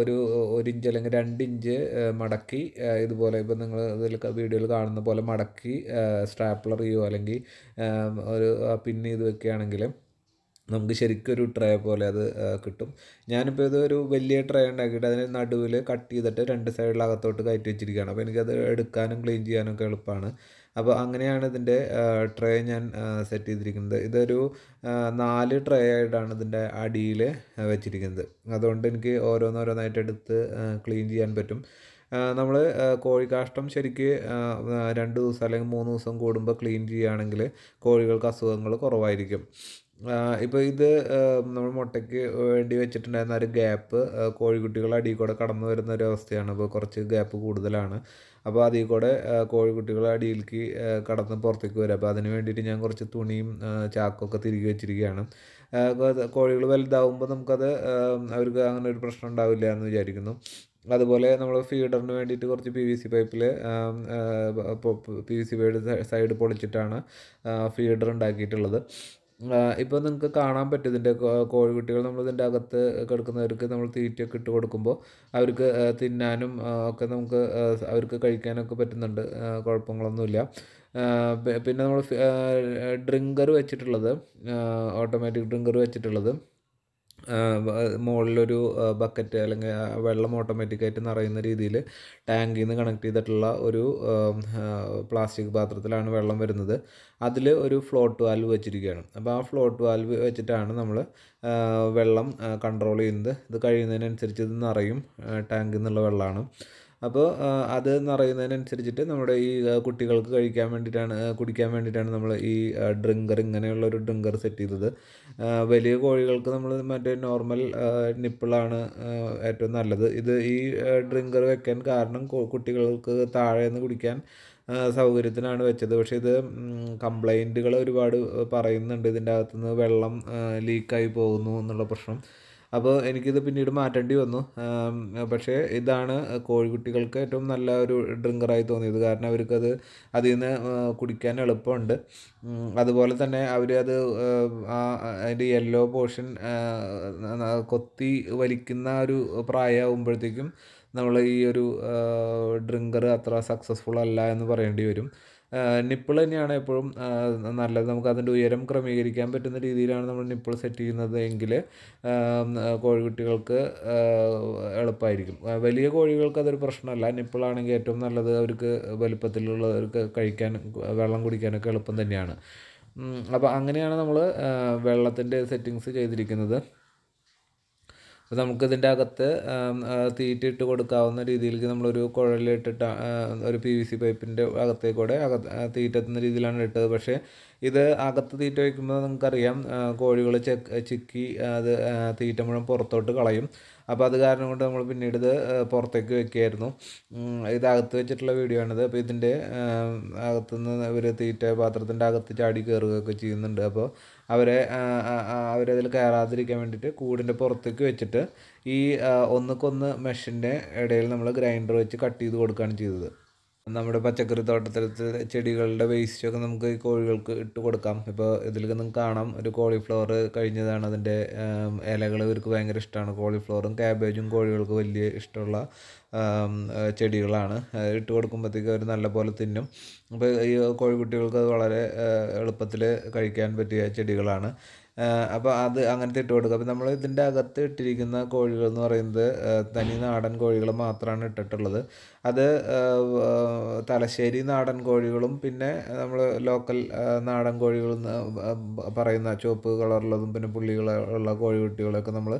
ഒരു ഒരു ഇഞ്ച് അല്ലെങ്കിൽ രണ്ട് ഇഞ്ച് മടക്കി ഇതുപോലെ ഇപ്പോൾ നിങ്ങൾ ഇതിൽ വീഡിയോയിൽ കാണുന്ന പോലെ മടക്കി സ്ട്രാപ്ലർ ചെയ്യുമോ അല്ലെങ്കിൽ ഒരു പിൻ ഇത് വെക്കുകയാണെങ്കിൽ നമുക്ക് ശരിക്കും ഒരു ട്രേ പോലെ അത് കിട്ടും ഞാനിപ്പോൾ ഇത് ഒരു വലിയ ട്രേ ഉണ്ടാക്കിയിട്ട് അതിന് നടുവിൽ കട്ട് ചെയ്തിട്ട് രണ്ട് സൈഡിലകത്തോട്ട് കയറ്റി വെച്ചിരിക്കുകയാണ് അപ്പോൾ എനിക്കത് എടുക്കാനും ക്ലീൻ ഒക്കെ എളുപ്പമാണ് അപ്പോൾ അങ്ങനെയാണ് ഇതിൻ്റെ ട്രേ ഞാൻ സെറ്റ് ചെയ്തിരിക്കുന്നത് ഇതൊരു നാല് ട്രേ ആയിട്ടാണ് ഇതിൻ്റെ അടിയിൽ വെച്ചിരിക്കുന്നത് അതുകൊണ്ട് എനിക്ക് ഓരോന്നോരോന്നായിട്ട് എടുത്ത് ക്ലീൻ ചെയ്യാൻ പറ്റും നമ്മൾ കോഴിക്കാഷ്ടം ശരിക്ക് രണ്ട് ദിവസം അല്ലെങ്കിൽ മൂന്ന് ദിവസം കൂടുമ്പോൾ ക്ലീൻ ചെയ്യുകയാണെങ്കിൽ കോഴികൾക്ക് അസുഖങ്ങൾ കുറവായിരിക്കും ഇപ്പോൾ ഇത് നമ്മൾ മുട്ടയ്ക്ക് വേണ്ടി വെച്ചിട്ടുണ്ടായിരുന്ന ഒരു ഗ്യാപ്പ് കോഴിക്കുട്ടികൾ അടി കൂടെ കടന്നു വരുന്ന ഒരു അവസ്ഥയാണ് അപ്പോൾ കുറച്ച് ഗ്യാപ്പ് കൂടുതലാണ് അപ്പോൾ അതിൽ കൂടെ കോഴിക്കുട്ടികൾ അടിയിലേക്ക് കടന്ന് പുറത്തേക്ക് വരും അപ്പോൾ അതിന് വേണ്ടിയിട്ട് ഞാൻ കുറച്ച് തുണിയും ചാക്കൊക്കെ തിരികെ വെച്ചിരിക്കുകയാണ് കോഴികൾ വലുതാവുമ്പോൾ നമുക്കത് അവർക്ക് അങ്ങനെ ഒരു പ്രശ്നം ഉണ്ടാവില്ല എന്ന് വിചാരിക്കുന്നു അതുപോലെ നമ്മൾ ഫീഡറിന് വേണ്ടിയിട്ട് കുറച്ച് പി വി സി പൈപ്പിൽ P V C pipe side പൊളിച്ചിട്ടാണ് ഫീഡർ ഉണ്ടാക്കിയിട്ടുള്ളത് ഇപ്പോൾ നിങ്ങൾക്ക് കാണാൻ പറ്റും ഇതിൻ്റെ കോഴിക്കുട്ടികൾ നമ്മൾ ഇതിൻ്റെ അകത്ത് കിടക്കുന്നവർക്ക് നമ്മൾ തീറ്റയൊക്കെ ഇട്ട് കൊടുക്കുമ്പോൾ അവർക്ക് തിന്നാനും ഒക്കെ നമുക്ക് അവർക്ക് കഴിക്കാനൊക്കെ പറ്റുന്നുണ്ട് കുഴപ്പങ്ങളൊന്നുമില്ല പിന്നെ നമ്മൾ ഡ്രിങ്കർ വെച്ചിട്ടുള്ളത് ഓട്ടോമാറ്റിക് ഡ്രിങ്കർ വെച്ചിട്ടുള്ളത് മുകളിലൊരു ബക്കറ്റ് അല്ലെങ്കിൽ വെള്ളം ഓട്ടോമാറ്റിക്കായിട്ട് നിറയുന്ന രീതിയിൽ ടാങ്കിൽ നിന്ന് കണക്ട് ചെയ്തിട്ടുള്ള ഒരു പ്ലാസ്റ്റിക് പാത്രത്തിലാണ് വെള്ളം വരുന്നത് അതിൽ ഒരു ഫ്ലോട്ട് വാൽവ് വെച്ചിരിക്കുകയാണ് അപ്പോൾ ആ ഫ്ലോട്ട് വാൽവ് വെച്ചിട്ടാണ് നമ്മൾ വെള്ളം കൺട്രോൾ ചെയ്യുന്നത് ഇത് കഴിയുന്നതിനനുസരിച്ച് ഇത് നിറയും ടാങ്കിൽ നിന്നുള്ള വെള്ളമാണ് അപ്പോൾ അത് നിറയുന്നതിനനുസരിച്ചിട്ട് നമ്മുടെ ഈ കുട്ടികൾക്ക് കഴിക്കാൻ വേണ്ടിയിട്ടാണ് കുടിക്കാൻ വേണ്ടിയിട്ടാണ് നമ്മൾ ഈ ഡ്രിങ്കർ ഇങ്ങനെയുള്ള ഒരു ഡ്രിങ്കർ സെറ്റ് ചെയ്തത് വലിയ കോഴികൾക്ക് നമ്മൾ മറ്റേ നോർമൽ നിപ്പിളാണ് ഏറ്റവും നല്ലത് ഇത് ഈ ഡ്രിങ്കർ വെക്കാൻ കാരണം കുട്ടികൾക്ക് താഴെ നിന്ന് കുടിക്കാൻ സൗകര്യത്തിനാണ് വെച്ചത് പക്ഷേ ഇത് കംപ്ലൈൻറ്റുകൾ ഒരുപാട് പറയുന്നുണ്ട് ഇതിൻ്റെ അകത്തുനിന്ന് വെള്ളം ലീക്കായി പോകുന്നു എന്നുള്ള പ്രശ്നം അപ്പോൾ എനിക്കിത് പിന്നീട് മാറ്റേണ്ടി വന്നു പക്ഷേ ഇതാണ് കോഴിക്കുട്ടികൾക്ക് ഏറ്റവും നല്ല ഒരു ഡ്രിങ്കറായി തോന്നിയത് കാരണം അവർക്കത് അതിൽ നിന്ന് കുടിക്കാൻ എളുപ്പമുണ്ട് അതുപോലെ തന്നെ അവർ അത് അതിൻ്റെ യെല്ലോ പോർഷൻ കൊത്തി വലിക്കുന്ന ഒരു പ്രായമാകുമ്പോഴത്തേക്കും നമ്മൾ ഈ ഒരു ഡ്രിങ്കർ അത്ര സക്സസ്ഫുൾ അല്ല എന്ന് പറയേണ്ടി വരും നിപ്പിൾ തന്നെയാണ് എപ്പോഴും നല്ലത് നമുക്ക് അതിൻ്റെ ഉയരം ക്രമീകരിക്കാൻ പറ്റുന്ന രീതിയിലാണ് നമ്മൾ നിപ്പിൾ സെറ്റ് ചെയ്യുന്നത് എങ്കിൽ കോഴിക്കുട്ടികൾക്ക് എളുപ്പമായിരിക്കും വലിയ കോഴികൾക്ക് അതൊരു പ്രശ്നമല്ല നിപ്പിളാണെങ്കിൽ ഏറ്റവും നല്ലത് അവർക്ക് വലുപ്പത്തിലുള്ളവർക്ക് കഴിക്കാൻ വെള്ളം കുടിക്കാനൊക്കെ എളുപ്പം തന്നെയാണ് അപ്പോൾ അങ്ങനെയാണ് നമ്മൾ വെള്ളത്തിൻ്റെ സെറ്റിങ്സ് ചെയ്തിരിക്കുന്നത് അപ്പോൾ നമുക്കിതിൻ്റെ അകത്ത് തീറ്റ ഇട്ട് കൊടുക്കാവുന്ന രീതിയിലേക്ക് നമ്മളൊരു കുഴലിട്ടിട്ട് ഒരു പി വി സി പൈപ്പിൻ്റെ അകത്തേക്കൂടെ അക തീറ്റ എത്തുന്ന രീതിയിലാണ് ഇട്ടത് പക്ഷേ ഇത് അകത്ത് തീറ്റ വയ്ക്കുമ്പോൾ നമുക്കറിയാം കോഴികൾ ചിക്കി അത് തീറ്റ മുഴുവൻ പുറത്തോട്ട് കളയും അപ്പോൾ അത് കാരണം കൊണ്ട് നമ്മൾ പിന്നീട് ഇത് പുറത്തേക്ക് വെക്കുകയായിരുന്നു ഇതകത്ത് വെച്ചിട്ടുള്ള വീഡിയോ ആണിത് അപ്പോൾ ഇതിൻ്റെ അകത്തുനിന്ന് ഒരു തീറ്റ പാത്രത്തിൻ്റെ അകത്ത് ചാടി കയറുകയൊക്കെ ചെയ്യുന്നുണ്ട് അപ്പോൾ അവരെ അവരതിൽ കയറാതിരിക്കാൻ വേണ്ടിയിട്ട് കൂടിൻ്റെ പുറത്തേക്ക് വെച്ചിട്ട് ഈ ഒന്നുക്കൊന്ന് മെഷീൻ്റെ ഇടയിൽ നമ്മൾ ഗ്രൈൻഡർ വെച്ച് കട്ട് ചെയ്ത് കൊടുക്കുകയാണ് ചെയ്തത് നമ്മുടെ പച്ചക്കറി തോട്ടത്തിലത്തെ ചെടികളുടെ ഒക്കെ നമുക്ക് ഈ കോഴികൾക്ക് ഇട്ട് കൊടുക്കാം ഇപ്പോൾ ഇതിലൊക്കെ നിങ്ങൾക്ക് കാണാം ഒരു കോളിഫ്ലവർ കഴിഞ്ഞതാണ് അതിൻ്റെ ഇലകൾ ഇവർക്ക് ഭയങ്കര ഇഷ്ടമാണ് കോളിഫ്ലവറും ക്യാബേജും കോഴികൾക്ക് വലിയ ഇഷ്ടമുള്ള ചെടികളാണ് ഇട്ട് കൊടുക്കുമ്പോഴത്തേക്കും അവർ നല്ല പോലെ തിന്നും അപ്പോൾ ഈ കോഴിക്കുട്ടികൾക്ക് അത് വളരെ എളുപ്പത്തിൽ കഴിക്കാൻ പറ്റിയ ചെടികളാണ് അപ്പോൾ അത് അങ്ങനത്തെ ഇട്ട് കൊടുക്കുക അപ്പോൾ നമ്മൾ ഇതിൻ്റെ അകത്ത് ഇട്ടിരിക്കുന്ന കോഴികൾ എന്ന് പറയുന്നത് തനി നാടൻ കോഴികൾ മാത്രമാണ് ഇട്ടിട്ടുള്ളത് അത് തലശ്ശേരി നാടൻ കോഴികളും പിന്നെ നമ്മൾ ലോക്കൽ നാടൻ കോഴികൾ പറയുന്ന ചുവപ്പ് കളറുള്ളതും പിന്നെ പുള്ളികളുള്ള കോഴിക്കുട്ടികളൊക്കെ നമ്മൾ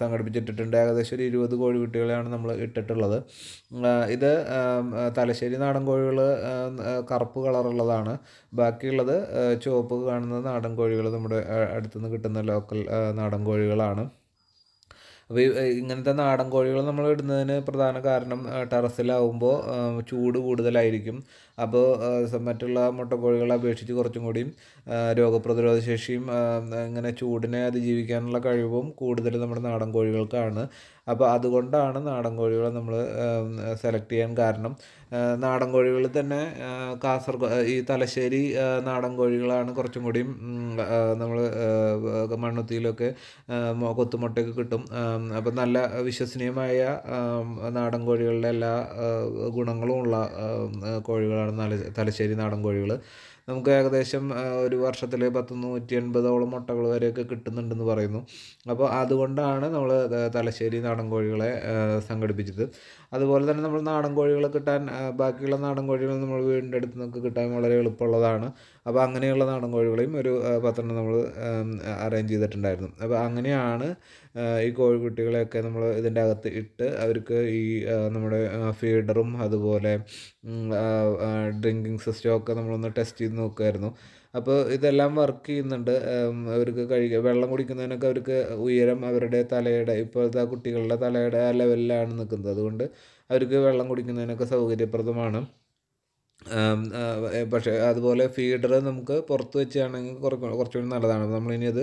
സംഘടിപ്പിച്ചിട്ടിട്ടുണ്ട് ഏകദേശം ഒരു ഇരുപത് കുട്ടികളെയാണ് നമ്മൾ ഇട്ടിട്ടുള്ളത് ഇത് തലശ്ശേരി നാടൻ കോഴികൾ കറുപ്പ് കളറുള്ളതാണ് ബാക്കിയുള്ളത് ചുവപ്പ് കാണുന്ന നാടൻ കോഴികൾ നമ്മുടെ അടുത്തുനിന്ന് കിട്ടുന്ന ലോക്കൽ നാടൻ കോഴികളാണ് അപ്പോൾ ഇങ്ങനത്തെ നാടൻ കോഴികൾ നമ്മൾ ഇടുന്നതിന് പ്രധാന കാരണം ടെറസിലാവുമ്പോൾ ചൂട് കൂടുതലായിരിക്കും അപ്പോൾ മറ്റുള്ള കോഴികളെ അപേക്ഷിച്ച് കുറച്ചും കൂടിയും രോഗപ്രതിരോധ ശേഷിയും ഇങ്ങനെ ചൂടിനെ അതിജീവിക്കാനുള്ള കഴിവും കൂടുതൽ നമ്മുടെ നാടൻ കോഴികൾക്കാണ് അപ്പോൾ അതുകൊണ്ടാണ് നാടൻ കോഴികളെ നമ്മൾ സെലക്ട് ചെയ്യാൻ കാരണം നാടൻ കോഴികൾ തന്നെ കാസർഗോഡ് ഈ തലശ്ശേരി നാടൻ കോഴികളാണ് കുറച്ചും കൂടിയും നമ്മൾ മണ്ണുത്തിയിലൊക്കെ കൊത്തുമുട്ടയൊക്കെ കിട്ടും അപ്പം നല്ല വിശ്വസനീയമായ നാടൻ കോഴികളുടെ എല്ലാ ഗുണങ്ങളും ഉള്ള കോഴികളാണ് തലശ്ശേരി നാടൻ കോഴികൾ നമുക്ക് ഏകദേശം ഒരു വർഷത്തിൽ പത്ത് നൂറ്റി എൺപതോളം മുട്ടകൾ വരെയൊക്കെ കിട്ടുന്നുണ്ടെന്ന് പറയുന്നു അപ്പോൾ അതുകൊണ്ടാണ് നമ്മൾ തലശ്ശേരി നാടൻ കോഴികളെ സംഘടിപ്പിച്ചത് അതുപോലെ തന്നെ നമ്മൾ നാടൻ കോഴികളെ കിട്ടാൻ ബാക്കിയുള്ള നാടൻ കോഴികൾ നമ്മൾ വീടിൻ്റെ അടുത്ത് നിന്നൊക്കെ കിട്ടാൻ വളരെ എളുപ്പമുള്ളതാണ് അപ്പോൾ അങ്ങനെയുള്ള നാടൻ കോഴികളെയും ഒരു പത്തെണ്ണം നമ്മൾ അറേഞ്ച് ചെയ്തിട്ടുണ്ടായിരുന്നു അപ്പോൾ അങ്ങനെയാണ് ഈ കോഴിക്കുട്ടികളെയൊക്കെ നമ്മൾ ഇതിൻ്റെ അകത്ത് ഇട്ട് അവർക്ക് ഈ നമ്മുടെ ഫീഡറും അതുപോലെ ഡ്രിങ്കിങ് സിസ്റ്റം ഒക്കെ നമ്മളൊന്ന് ടെസ്റ്റ് ചെയ്ത് നോക്കുമായിരുന്നു അപ്പോൾ ഇതെല്ലാം വർക്ക് ചെയ്യുന്നുണ്ട് അവർക്ക് കഴിക്കുക വെള്ളം കുടിക്കുന്നതിനൊക്കെ അവർക്ക് ഉയരം അവരുടെ തലയുടെ ഇപ്പോഴത്തെ കുട്ടികളുടെ തലയുടെ ലെവലിലാണ് നിൽക്കുന്നത് അതുകൊണ്ട് അവർക്ക് വെള്ളം കുടിക്കുന്നതിനൊക്കെ സൗകര്യപ്രദമാണ് പക്ഷേ അതുപോലെ ഫീഡർ നമുക്ക് പുറത്ത് വെച്ചാണെങ്കിൽ കുറച്ചുകൂടി നല്ലതാണ് നമ്മളിനി അത്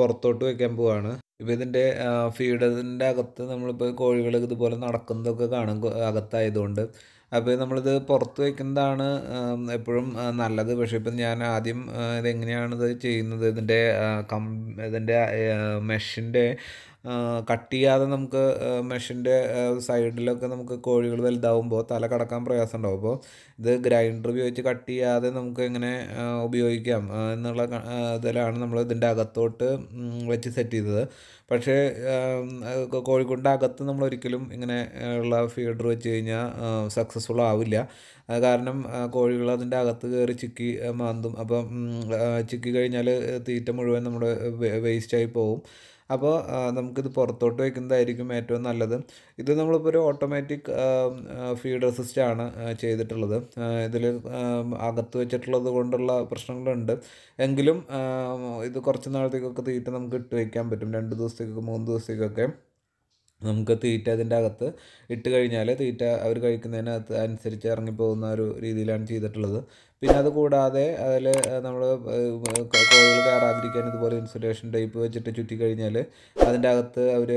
പുറത്തോട്ട് വയ്ക്കാൻ പോവാണ് ഇപ്പം ഇതിൻ്റെ ഫീഡറിൻ്റെ അകത്ത് നമ്മളിപ്പോൾ കോഴികൾ ഇതുപോലെ നടക്കുന്നതൊക്കെ കാണും അകത്തായതുകൊണ്ട് അപ്പോൾ നമ്മളിത് പുറത്ത് വയ്ക്കുന്നതാണ് എപ്പോഴും നല്ലത് പക്ഷേ ഇപ്പം ഞാൻ ആദ്യം ഇതെങ്ങനെയാണ് ഇത് ചെയ്യുന്നത് ഇതിൻ്റെ കം ഇതിൻ്റെ മെഷിൻ്റെ കട്ട് ചെയ്യാതെ നമുക്ക് മെഷീൻ്റെ സൈഡിലൊക്കെ നമുക്ക് കോഴികൾ വലുതാവുമ്പോൾ തല കടക്കാൻ പ്രയാസമുണ്ടാവും അപ്പോൾ ഇത് ഗ്രൈൻഡർ ഉപയോഗിച്ച് കട്ട് ചെയ്യാതെ നമുക്ക് എങ്ങനെ ഉപയോഗിക്കാം എന്നുള്ള ഇതിലാണ് നമ്മൾ ഇതിൻ്റെ അകത്തോട്ട് വെച്ച് സെറ്റ് ചെയ്തത് പക്ഷേ കോഴിക്കൂടിൻ്റെ അകത്ത് നമ്മൾ ഒരിക്കലും ഇങ്ങനെ ഉള്ള ഫീഡർ വെച്ച് കഴിഞ്ഞാൽ സക്സസ്ഫുൾ ആവില്ല കാരണം കോഴികൾ അതിൻ്റെ അകത്ത് കയറി ചിക്കി മാന്തും അപ്പം ചിക്കി കഴിഞ്ഞാൽ തീറ്റ മുഴുവൻ നമ്മുടെ വേസ്റ്റായി പോകും അപ്പോൾ നമുക്കിത് പുറത്തോട്ട് വയ്ക്കുന്നതായിരിക്കും ഏറ്റവും നല്ലത് ഇത് നമ്മളിപ്പോൾ ഒരു ഓട്ടോമാറ്റിക് ഫീഡർ ആണ് ചെയ്തിട്ടുള്ളത് ഇതിൽ അകത്ത് വെച്ചിട്ടുള്ളത് കൊണ്ടുള്ള പ്രശ്നങ്ങളുണ്ട് എങ്കിലും ഇത് കുറച്ച് നാളത്തേക്കൊക്കെ തീറ്റ നമുക്ക് ഇട്ട് വയ്ക്കാൻ പറ്റും രണ്ട് ദിവസത്തേക്കൊക്കെ മൂന്ന് ദിവസത്തേക്കൊക്കെ നമുക്ക് തീറ്റ അതിൻ്റെ അകത്ത് ഇട്ട് കഴിഞ്ഞാൽ തീറ്റ അവർ കഴിക്കുന്നതിനകത്ത് അനുസരിച്ച് ഇറങ്ങിപ്പോകുന്ന ഒരു രീതിയിലാണ് ചെയ്തിട്ടുള്ളത് പിന്നെ അത് കൂടാതെ അതിൽ നമ്മൾ കോഴികൾ കയറാതിരിക്കാൻ ഇതുപോലെ ഇൻസുലേഷൻ ടൈപ്പ് വെച്ചിട്ട് ചുറ്റി കഴിഞ്ഞാൽ അതിൻ്റെ അകത്ത് അവർ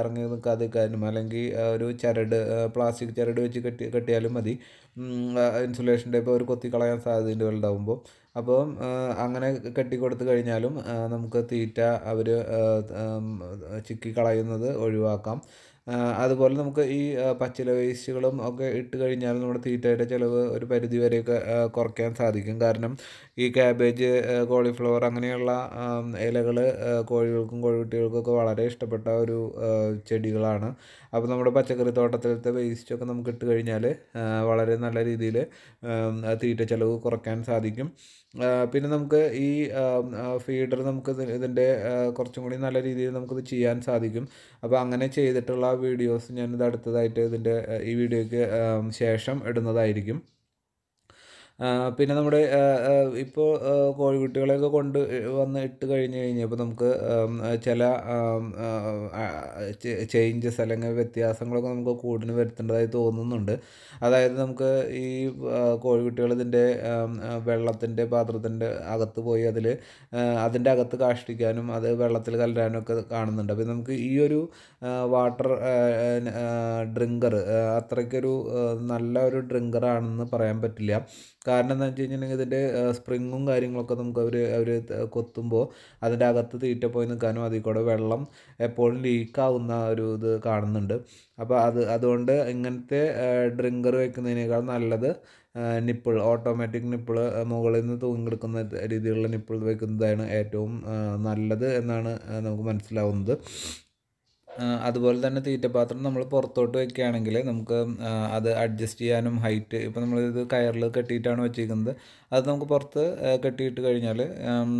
ഇറങ്ങി നിൽക്കാതിരിക്കാനും അല്ലെങ്കിൽ ഒരു ചരട് പ്ലാസ്റ്റിക് ചരട് വെച്ച് കെട്ടി കെട്ടിയാലും മതി ഇൻസുലേഷൻ ടൈപ്പ് അവർ കൊത്തിക്കളയാൻ സാധ്യതയുണ്ട് വലുതാവുമ്പോൾ അപ്പം അങ്ങനെ കെട്ടിക്കൊടുത്തു കഴിഞ്ഞാലും നമുക്ക് തീറ്റ അവർ ചിക്കി കളയുന്നത് ഒഴിവാക്കാം അതുപോലെ നമുക്ക് ഈ പച്ചില വേസ്റ്റുകളും ഒക്കെ ഇട്ട് കഴിഞ്ഞാൽ നമ്മുടെ തീറ്റയുടെ ചിലവ് ഒരു പരിധി വരെയൊക്കെ കുറയ്ക്കാൻ സാധിക്കും കാരണം ഈ കാബേജ് കോളിഫ്ലവർ അങ്ങനെയുള്ള ഇലകൾ കോഴികൾക്കും കോഴിക്കുട്ടികൾക്കൊക്കെ വളരെ ഇഷ്ടപ്പെട്ട ഒരു ചെടികളാണ് അപ്പോൾ നമ്മുടെ പച്ചക്കറി തോട്ടത്തിലത്തെ വേസ്റ്റൊക്കെ നമുക്ക് ഇട്ട് കഴിഞ്ഞാൽ വളരെ നല്ല രീതിയിൽ തീറ്റ ചിലവ് കുറയ്ക്കാൻ സാധിക്കും പിന്നെ നമുക്ക് ഈ ഫീഡർ നമുക്ക് ഇതിൻ്റെ കുറച്ചും കൂടി നല്ല രീതിയിൽ നമുക്കിത് ചെയ്യാൻ സാധിക്കും അപ്പോൾ അങ്ങനെ ചെയ്തിട്ടുള്ള വീഡിയോസ് ഞാനിത് അടുത്തതായിട്ട് ഇതിൻ്റെ ഈ വീഡിയോയ്ക്ക് ശേഷം ഇടുന്നതായിരിക്കും പിന്നെ നമ്മുടെ ഇപ്പോൾ കോഴിക്കുട്ടികളെയൊക്കെ കൊണ്ട് വന്ന് ഇട്ട് കഴിഞ്ഞ് കഴിഞ്ഞപ്പോൾ നമുക്ക് ചില ചേഞ്ചസ് അല്ലെങ്കിൽ വ്യത്യാസങ്ങളൊക്കെ നമുക്ക് കൂടുതൽ വരുത്തേണ്ടതായി തോന്നുന്നുണ്ട് അതായത് നമുക്ക് ഈ കോഴിക്കുട്ടികൾ ഇതിൻ്റെ വെള്ളത്തിൻ്റെ പാത്രത്തിൻ്റെ അകത്ത് പോയി അതിൽ അതിൻ്റെ അകത്ത് കാഷ്ടിക്കാനും അത് വെള്ളത്തിൽ കലരാനും ഒക്കെ കാണുന്നുണ്ട് അപ്പോൾ നമുക്ക് ഈ ഒരു വാട്ടർ ഡ്രിങ്കർ അത്രയ്ക്കൊരു നല്ല ഒരു ഡ്രിങ്കറാണെന്ന് പറയാൻ പറ്റില്ല കാരണം എന്താ വെച്ച് കഴിഞ്ഞിട്ടുണ്ടെങ്കിൽ ഇതിൻ്റെ സ്പ്രിങ്ങും കാര്യങ്ങളൊക്കെ നമുക്ക് അവർ അവർ കൊത്തുമ്പോൾ അതിൻ്റെ അകത്ത് തീറ്റ പോയി നിൽക്കാനും അതിൽ കൂടെ വെള്ളം എപ്പോഴും ലീക്കാവുന്ന ഒരു ഇത് കാണുന്നുണ്ട് അപ്പോൾ അത് അതുകൊണ്ട് ഇങ്ങനത്തെ ഡ്രിങ്കർ വെക്കുന്നതിനേക്കാൾ നല്ലത് നിപ്പിൾ ഓട്ടോമാറ്റിക് നിപ്പിൾ മുകളിൽ നിന്ന് തൂങ്ങിയെടുക്കുന്ന രീതിയിലുള്ള നിപ്പിൾ വെക്കുന്നതാണ് ഏറ്റവും നല്ലത് എന്നാണ് നമുക്ക് മനസ്സിലാവുന്നത് അതുപോലെ തന്നെ തീറ്റപാത്രം നമ്മൾ പുറത്തോട്ട് വെക്കുകയാണെങ്കിൽ നമുക്ക് അത് അഡ്ജസ്റ്റ് ചെയ്യാനും ഹൈറ്റ് ഇപ്പോൾ നമ്മളിത് കയറിൽ കെട്ടിയിട്ടാണ് വെച്ചിരിക്കുന്നത് അത് നമുക്ക് പുറത്ത് കെട്ടിയിട്ട് കഴിഞ്ഞാൽ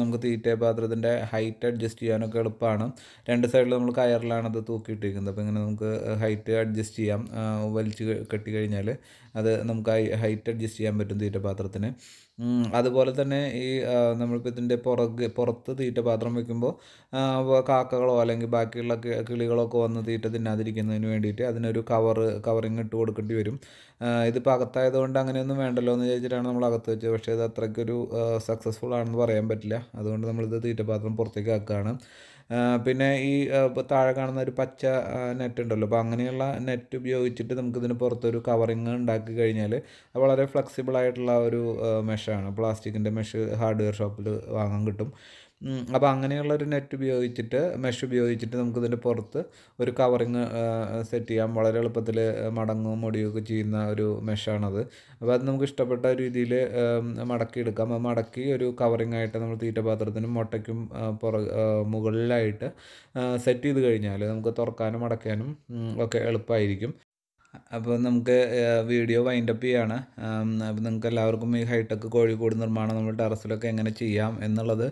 നമുക്ക് തീറ്റപാത്രത്തിൻ്റെ ഹൈറ്റ് അഡ്ജസ്റ്റ് ചെയ്യാനൊക്കെ എളുപ്പമാണ് രണ്ട് സൈഡിൽ നമ്മൾ കയറിലാണ് അത് തൂക്കിയിട്ടിരിക്കുന്നത് അപ്പോൾ ഇങ്ങനെ നമുക്ക് ഹൈറ്റ് അഡ്ജസ്റ്റ് ചെയ്യാം വലിച്ച് കെട്ടി കഴിഞ്ഞാൽ അത് നമുക്ക് ഹൈറ്റ് അഡ്ജസ്റ്റ് ചെയ്യാൻ പറ്റും തീറ്റപാത്രത്തിന് അതുപോലെ തന്നെ ഈ നമ്മളിപ്പോൾ ഇതിൻ്റെ പുറക് പുറത്ത് തീറ്റ പാത്രം വെക്കുമ്പോൾ കാക്കകളോ അല്ലെങ്കിൽ ബാക്കിയുള്ള കിളികളൊക്കെ വന്ന് തീറ്റ തിന്നാതിരിക്കുന്നതിന് വേണ്ടിയിട്ട് അതിനൊരു കവറ് കവറിങ് ഇട്ട് കൊടുക്കേണ്ടി വരും ഇതിപ്പോൾ അകത്തായതുകൊണ്ട് അങ്ങനെയൊന്നും വേണ്ടല്ലോ എന്ന് വിചാരിച്ചിട്ടാണ് നമ്മൾ അകത്ത് വെച്ചത് പക്ഷേ ഇത് അത്രയ്ക്കൊരു സക്സസ്ഫുൾ ആണെന്ന് പറയാൻ പറ്റില്ല അതുകൊണ്ട് നമ്മളിത് തീറ്റ പാത്രം പുറത്തേക്ക് ആക്കുകയാണ് പിന്നെ ഈ താഴെ കാണുന്ന ഒരു പച്ച നെറ്റ് ഉണ്ടല്ലോ അപ്പോൾ അങ്ങനെയുള്ള നെറ്റ് ഉപയോഗിച്ചിട്ട് നമുക്കിതിന് പുറത്തൊരു കവറിങ് ഉണ്ടാക്കി കഴിഞ്ഞാൽ അത് വളരെ ഫ്ലെക്സിബിൾ ആയിട്ടുള്ള ഒരു മെഷാണ് പ്ലാസ്റ്റിക്കിൻ്റെ മെഷ് ഹാർഡ്വെയർ ഷോപ്പിൽ വാങ്ങാൻ കിട്ടും അപ്പോൾ അങ്ങനെയുള്ള ഒരു നെറ്റ് ഉപയോഗിച്ചിട്ട് മെഷ് ഉപയോഗിച്ചിട്ട് നമുക്ക് ഇതിൻ്റെ പുറത്ത് ഒരു കവറിങ് സെറ്റ് ചെയ്യാം വളരെ എളുപ്പത്തിൽ മടങ്ങും മുടിയൊക്കെ ചെയ്യുന്ന ഒരു മെഷാണത് അപ്പോൾ അത് നമുക്ക് ഇഷ്ടപ്പെട്ട രീതിയിൽ മടക്കി എടുക്കാം അത് മടക്കി ഒരു കവറിങ് ആയിട്ട് നമ്മൾ തീറ്റപാത്രത്തിനും മുട്ടയ്ക്കും പുറ മുകളിലായിട്ട് സെറ്റ് ചെയ്ത് കഴിഞ്ഞാൽ നമുക്ക് തുറക്കാനും അടയ്ക്കാനും ഒക്കെ എളുപ്പമായിരിക്കും അപ്പോൾ നമുക്ക് വീഡിയോ വൈൻഡപ്പ് ചെയ്യാണ് അപ്പോൾ നിങ്ങൾക്ക് എല്ലാവർക്കും ഈ ഹൈടെക് കോഴിക്കോട് നിർമ്മാണം നമ്മൾ ടെറസിലൊക്കെ എങ്ങനെ ചെയ്യാം എന്നുള്ളത്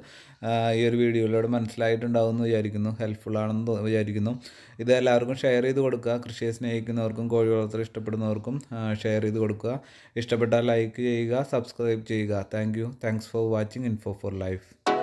ഈ ഒരു വീഡിയോയിലൂടെ മനസ്സിലായിട്ടുണ്ടാവും എന്ന് വിചാരിക്കുന്നു ഹെൽപ്ഫുൾ ആണെന്ന് വിചാരിക്കുന്നു ഇത് എല്ലാവർക്കും ഷെയർ ചെയ്ത് കൊടുക്കുക കൃഷിയെ സ്നേഹിക്കുന്നവർക്കും കോഴി വളർത്തൽ ഇഷ്ടപ്പെടുന്നവർക്കും ഷെയർ ചെയ്ത് കൊടുക്കുക ഇഷ്ടപ്പെട്ടാൽ ലൈക്ക് ചെയ്യുക സബ്സ്ക്രൈബ് ചെയ്യുക thank you thanks for watching info for life